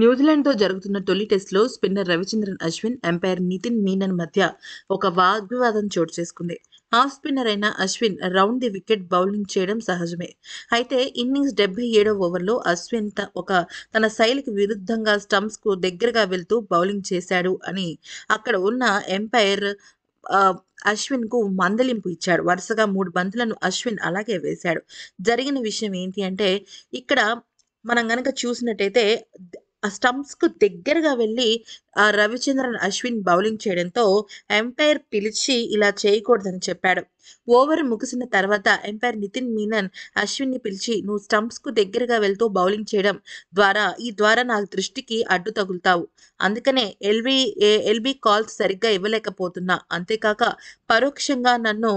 న్యూజిలాండ్తో జరుగుతున్న తొలి టెస్టులో స్పిన్నర్ రవిచంద్రన్ అశ్విన్ ఎంపైర్ నితిన్ మీనన్ మధ్య ఒక వాగ్వివాదం చోటు చేసుకుంది హాఫ్ స్పిన్నర్ అయిన Ashwin round the wicket bowling చేయడం సహజమే అయితే ఇన్నింగ్స్ డెబ్బై ఏడవ ఓవర్లో అశ్విన్ ఒక తన శైలికి విరుద్ధంగా స్టంప్స్కు దగ్గరగా వెళ్తూ బౌలింగ్ చేశాడు అని అక్కడ ఉన్న ఎంపైర్ అశ్విన్ కు మందలింపు ఇచ్చాడు వరుసగా మూడు బంతులను అశ్విన్ అలాగే వేశాడు జరిగిన విషయం ఏంటి అంటే ఇక్కడ మనం గనక చూసినట్టయితే ఆ స్టంప్స్ కు దగ్గరగా వెళ్ళి ఆ రవిచంద్రన్ అశ్విన్ బౌలింగ్ చేయడంతో ఎంపైర్ పిలిచి ఇలా చేయకూడదని చెప్పాడు ఓవర్ ముగిసిన తర్వాత ఎంపైర్ నితిన్ మీనన్ అశ్విన్ ని పిలిచి నువ్వు స్టంప్స్ కు దగ్గరగా వెళ్తూ బౌలింగ్ చేయడం ద్వారా ఈ ద్వారా నా దృష్టికి అడ్డు తగులుతావు అందుకనే ఎల్బీ ఎల్బి కాల్స్ సరిగ్గా ఇవ్వలేకపోతున్నా అంతేకాక పరోక్షంగా నన్ను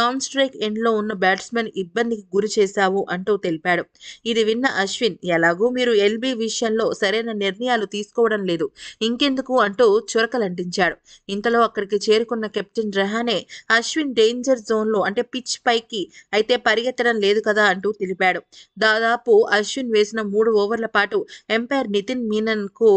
నాన్ స్ట్రైక్ లో ఉన్న బ్యాట్స్మెన్ ఇబ్బందికి గురి చేశావు అంటూ తెలిపాడు ఇది విన్న అశ్విన్ ఎలాగూ మీరు ఎల్బి విషయంలో సరైన సరైన నిర్ణయాలు తీసుకోవడం లేదు ఇంకెందుకు అంటూ చురకలంటించాడు ఇంతలో అక్కడికి చేరుకున్న captain Rahane Ashwin danger zone లో అంటే పిచ్ పైకి అయితే పరిగెత్తడం లేదు కదా అంటూ తెలిపాడు దాదాపు అశ్విన్ వేసిన మూడు ఓవర్ల పాటు ఎంపైర్ నితిన్ మీనన్ కు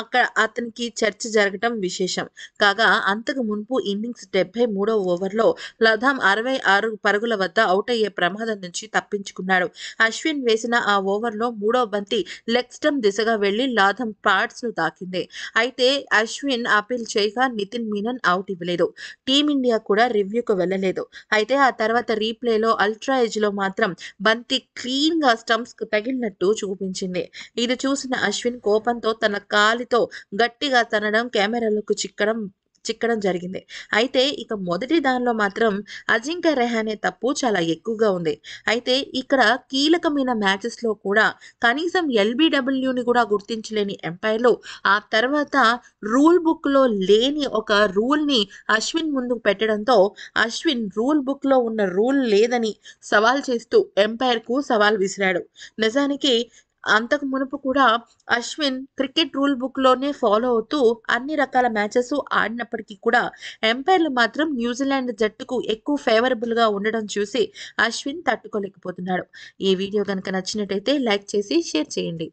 అక్కడ అతనికి చర్చ జరగటం విశేషం కాగా అంతకు మున్పు ఇన్నింగ్స్ డెబ్బై మూడో ఓవర్లో లదాం అరవై ఆరు పరుగుల వద్ద అవుట్ అయ్యే ప్రమాదం నుంచి తప్పించుకున్నాడు అశ్విన్ వేసిన ఆ ఓవర్లో మూడో బంతి లెగ్ స్టమ్ దిశగా వెళ్లి లాథం పార్ట్స్ ను తాకింది అయితే అశ్విన్ అపీల్ చేయగా నితిన్ మీనన్ అవుట్ ఇవ్వలేదు టీమిండియా కూడా రివ్యూకు వెళ్ళలేదు అయితే ఆ తర్వాత రీప్లేలో అల్ట్రా ఏజ్ లో మాత్రం బంతి క్లీన్ గా స్టంప్స్ కు తగిలినట్టు చూపించింది ఇది చూసిన అశ్విన్ కోపంతో తన కాలితో గట్టిగా తనడం కెమెరాలకు చిక్కడం చిక్కడం జరిగింది అయితే ఇక మొదటి దానిలో మాత్రం అజింక్య రెహానే తప్పు చాలా ఎక్కువగా ఉంది అయితే ఇక్కడ కీలకమైన మ్యాచెస్లో కూడా కనీసం ఎల్బిడబ్ల్యూని కూడా గుర్తించలేని ఎంపైర్లు ఆ తర్వాత రూల్ బుక్ లో లేని ఒక రూల్ని అశ్విన్ ముందుకు పెట్టడంతో అశ్విన్ రూల్ బుక్ లో ఉన్న రూల్ లేదని సవాల్ చేస్తూ ఎంపైర్ కు సవాల్ విసిరాడు నిజానికి అంతకు మునుపు కూడా అశ్విన్ క్రికెట్ రూల్ బుక్ లోనే ఫాలో అవుతూ అన్ని రకాల మ్యాచెస్ ఆడినప్పటికీ కూడా ఎంపైర్లు మాత్రం న్యూజిలాండ్ జట్టుకు ఎక్కువ గా ఉండడం చూసి అశ్విన్ తట్టుకోలేకపోతున్నాడు ఈ వీడియో కనుక నచ్చినట్టయితే లైక్ చేసి షేర్ చేయండి